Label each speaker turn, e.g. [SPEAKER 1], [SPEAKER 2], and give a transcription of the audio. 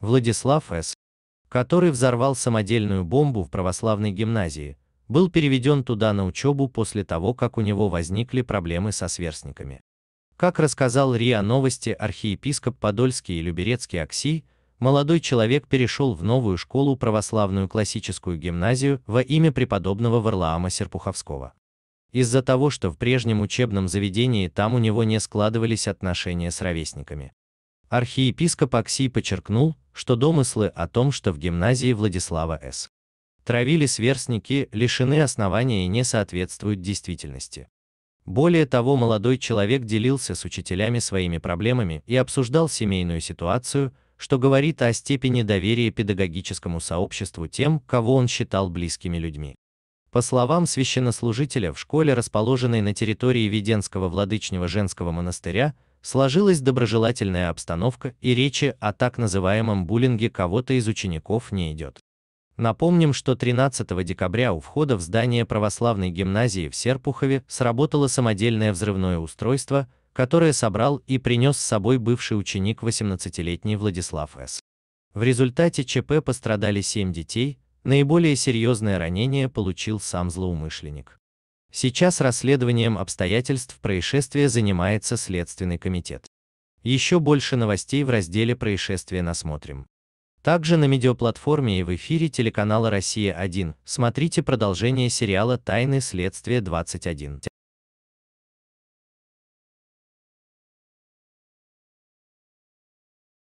[SPEAKER 1] Владислав С., который взорвал самодельную бомбу в православной гимназии, был переведен туда на учебу после того, как у него возникли проблемы со сверстниками. Как рассказал РИА Новости архиепископ Подольский и Люберецкий Окси, молодой человек перешел в новую школу православную классическую гимназию во имя преподобного Варлаама Серпуховского. Из-за того, что в прежнем учебном заведении там у него не складывались отношения с ровесниками. Архиепископ Окси подчеркнул, что домыслы о том, что в гимназии Владислава С. травили сверстники, лишены основания и не соответствуют действительности. Более того, молодой человек делился с учителями своими проблемами и обсуждал семейную ситуацию, что говорит о степени доверия педагогическому сообществу тем, кого он считал близкими людьми. По словам священнослужителя, в школе, расположенной на территории Веденского Владычного женского монастыря, сложилась доброжелательная обстановка и речи о так называемом буллинге кого-то из учеников не идет. Напомним, что 13 декабря у входа в здание православной гимназии в Серпухове сработало самодельное взрывное устройство, которое собрал и принес с собой бывший ученик 18-летний Владислав С. В результате ЧП пострадали 7 детей, наиболее серьезное ранение получил сам злоумышленник. Сейчас расследованием обстоятельств происшествия занимается Следственный комитет. Еще больше новостей в разделе «Происшествия» насмотрим. Также на медиаплатформе и в эфире телеканала «Россия-1» смотрите продолжение сериала «Тайны следствия 21».